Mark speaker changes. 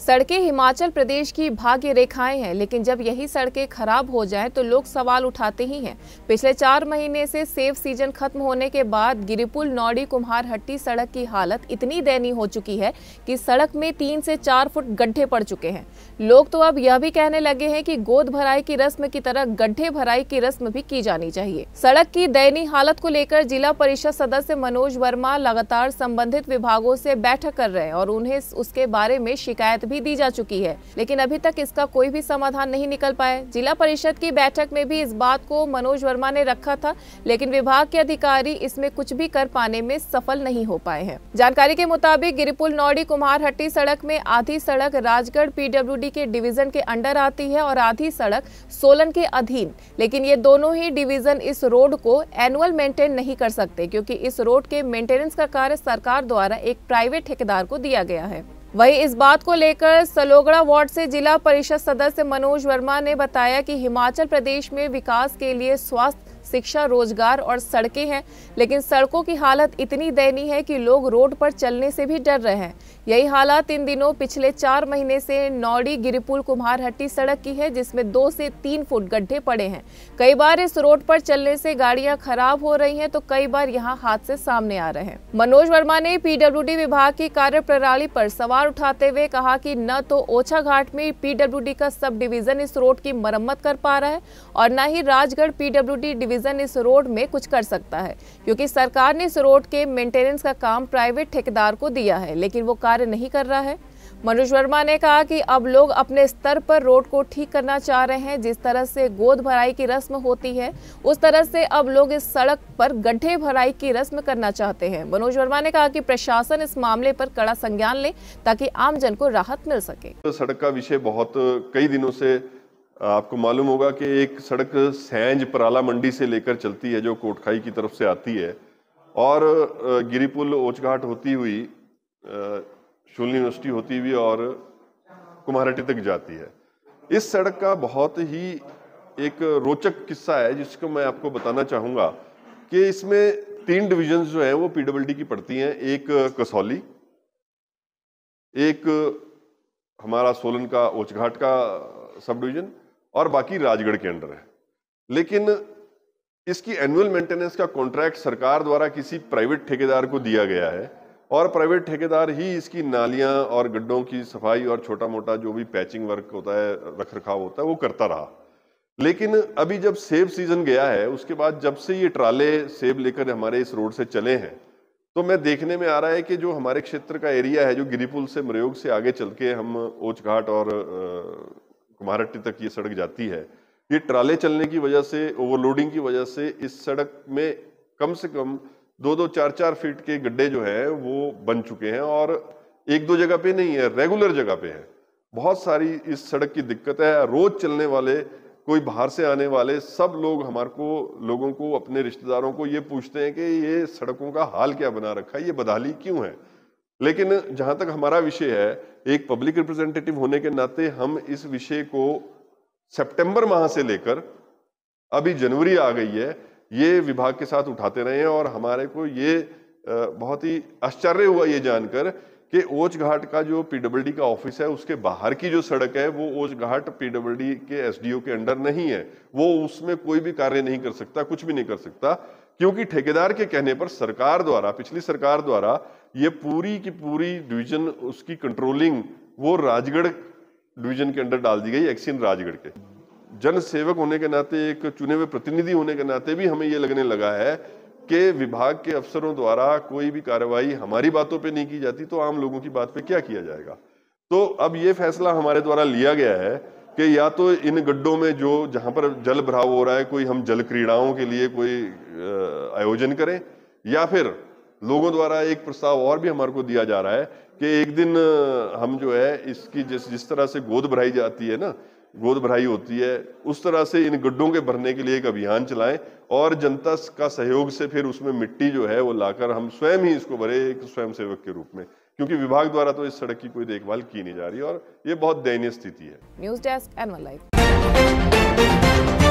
Speaker 1: सड़कें हिमाचल प्रदेश की भाग्य रेखाएं हैं लेकिन जब यही सड़कें खराब हो जाएं तो लोग सवाल उठाते ही हैं पिछले चार महीने से सेव सीजन खत्म होने के बाद गिरिपुल नौड़ी कुम्हारहट्टी सड़क की हालत इतनी दयनीय हो चुकी है कि सड़क में तीन से चार फुट गड्ढे पड़ चुके हैं लोग तो अब यह भी कहने लगे हैं कि गोद भराई की रस्म की तरह गड्ढे भराई की रस्म भी की जानी चाहिए सड़क की दयनीय हालत को लेकर जिला परिषद सदस्य मनोज वर्मा लगातार संबंधित विभागों से बैठक कर रहे हैं और उन्हें उसके बारे में शिकायत भी दी जा चुकी है लेकिन अभी तक इसका कोई भी समाधान नहीं निकल पाया जिला परिषद की बैठक में भी इस बात को मनोज वर्मा ने रखा था लेकिन विभाग के अधिकारी इसमें कुछ भी कर पाने में सफल नहीं हो पाए हैं जानकारी के मुताबिक गिरिपुल नौड़ी कुमारहट्टी सड़क में आधी सड़क राजगढ़ पीडब्ल्यू के डिविजन के अंडर आती है और आधी सड़क सोलन के अधीन लेकिन ये दोनों ही डिविजन इस रोड को एनुअल मेंटेन नहीं कर सकते क्योंकि इस रोड के मेंटेनेंस का कार्य सरकार द्वारा एक प्राइवेट ठेकेदार को दिया गया है वहीं इस बात को लेकर सलोगड़ा वार्ड से जिला परिषद सदस्य मनोज वर्मा ने बताया कि हिमाचल प्रदेश में विकास के लिए स्वास्थ्य शिक्षा रोजगार और सड़कें हैं लेकिन सड़कों की हालत इतनी दयनीय है कि लोग रोड पर चलने से भी डर रहे हैं यही हालात इन दिनों पिछले चार महीने से नौड़ी गिरिपुल कुम्हारहट्टी सड़क की है जिसमें दो से तीन फुट गड्ढे पड़े हैं कई बार इस रोड पर चलने से गाड़ियां खराब हो रही हैं तो कई बार यहां हादसे सामने आ रहे हैं मनोज वर्मा ने पीडब्ल्यूडी विभाग की कार्य प्रणाली पर सवाल उठाते हुए कहा कि न तो ओछा घाट में पीडब्ल्यू का सब डिविजन इस रोड की मरम्मत कर पा रहा है और न ही राजगढ़ पीडब्ल्यू डिवीजन डिवीज़न इस रोड में कुछ कर सकता है क्योंकि सरकार ने इस रोड के मेंटेनेंस का काम प्राइवेट ठेकेदार को दिया है लेकिन वो कार्य नहीं कर रहा है मनोज वर्मा ने कहा कि अब लोग अपने स्तर पर रोड को ठीक करना चाह रहे हैं जिस तरह से गोद भराई की रस्म होती है उस तरह से अब लोग इस सड़क पर गड्ढे भराई की रस्म करना चाहते हैं मनोज वर्मा ने कहा कि प्रशासन इस मामले पर कड़ा संज्ञान ले ताकि आमजन को राहत मिल
Speaker 2: सके तो सड़क का विषय बहुत कई दिनों से आपको मालूम होगा कि एक सड़क सैंज पराला मंडी से लेकर चलती है जो कोटखाई की तरफ से आती है और गिरीपुल ओचघाट होती हुई शूल यूनिवर्सिटी होती हुई और कुमारहटी तक जाती है इस सड़क का बहुत ही एक रोचक किस्सा है जिसको मैं आपको बताना चाहूँगा कि इसमें तीन डिविजन्स जो हैं वो पीडब्ल्यूडी की पड़ती हैं एक कसौली एक हमारा सोलन का ओचघाट का सब डिवीजन और बाकी राजगढ़ के अंडर है लेकिन इसकी एनुअल मेंटेनेंस का कॉन्ट्रैक्ट सरकार द्वारा किसी प्राइवेट ठेकेदार को दिया गया है और प्राइवेट ठेकेदार ही इसकी नालियां और गड्ढों की सफाई और छोटा मोटा जो भी पैचिंग वर्क होता है रख रखाव होता है वो करता रहा लेकिन अभी जब सेब सीजन गया है उसके बाद जब से ये ट्राले सेब लेकर हमारे इस रोड से चले हैं तो मैं देखने में आ रहा है कि जो हमारे क्षेत्र का एरिया है जो गिरीपुल से मरयोग से आगे चल के हम ओचघाट और महाराष्ट्र तक ये सड़क जाती है ये ट्राले चलने की वजह से ओवरलोडिंग की वजह से इस सड़क में कम से कम दो दो चार चार फीट के गड्ढे जो हैं वो बन चुके हैं और एक दो जगह पे नहीं है रेगुलर जगह पे है बहुत सारी इस सड़क की दिक्कत है रोज चलने वाले कोई बाहर से आने वाले सब लोग हमारे को लोगों को अपने रिश्तेदारों को ये पूछते हैं कि ये सड़कों का हाल क्या बना रखा है ये बदहाली क्यों है लेकिन जहां तक हमारा विषय है एक पब्लिक रिप्रेजेंटेटिव होने के नाते हम इस विषय को सितंबर माह से लेकर अभी जनवरी आ गई है ये विभाग के साथ उठाते रहे हैं और हमारे को ये बहुत ही आश्चर्य हुआ ये जानकर कि ओच घाट का जो पीडब्ल्यूडी का ऑफिस है उसके बाहर की जो सड़क है वो ओच घाट पीडब्ल्यूडी के एसडीओ के अंडर नहीं है वो उसमें कोई भी कार्य नहीं कर सकता कुछ भी नहीं कर सकता क्योंकि ठेकेदार के कहने पर सरकार द्वारा पिछली सरकार द्वारा ये पूरी की पूरी डिवीजन उसकी कंट्रोलिंग वो राजगढ़ डिवीजन के अंडर डाल दी गई एक्सिन राजगढ़ के जनसेवक होने के नाते एक चुने हुए प्रतिनिधि होने के नाते भी हमें ये लगने लगा है के विभाग के अफसरों द्वारा कोई भी कार्रवाई हमारी बातों पे नहीं की जाती तो आम लोगों की बात पे क्या किया जाएगा तो अब ये फैसला हमारे द्वारा लिया गया है कि या तो इन गड्ढों में जो जहां पर जल भराव हो रहा है कोई हम जल क्रीड़ाओं के लिए कोई आयोजन करें या फिर लोगों द्वारा एक प्रस्ताव और भी हमारे को दिया जा रहा है कि एक दिन हम जो है इसकी जिस जिस तरह से गोद भराई जाती है ना गोद भराई होती है उस तरह से इन गड्ढों के भरने के लिए एक अभियान चलाएं और जनता का सहयोग से फिर उसमें मिट्टी जो है वो लाकर हम स्वयं ही इसको भरे एक स्वयं सेवक के रूप में क्योंकि विभाग द्वारा तो इस सड़क की कोई देखभाल की नहीं जा रही और ये बहुत दयनीय स्थिति है
Speaker 1: न्यूज डेस्क एनवल लाइफ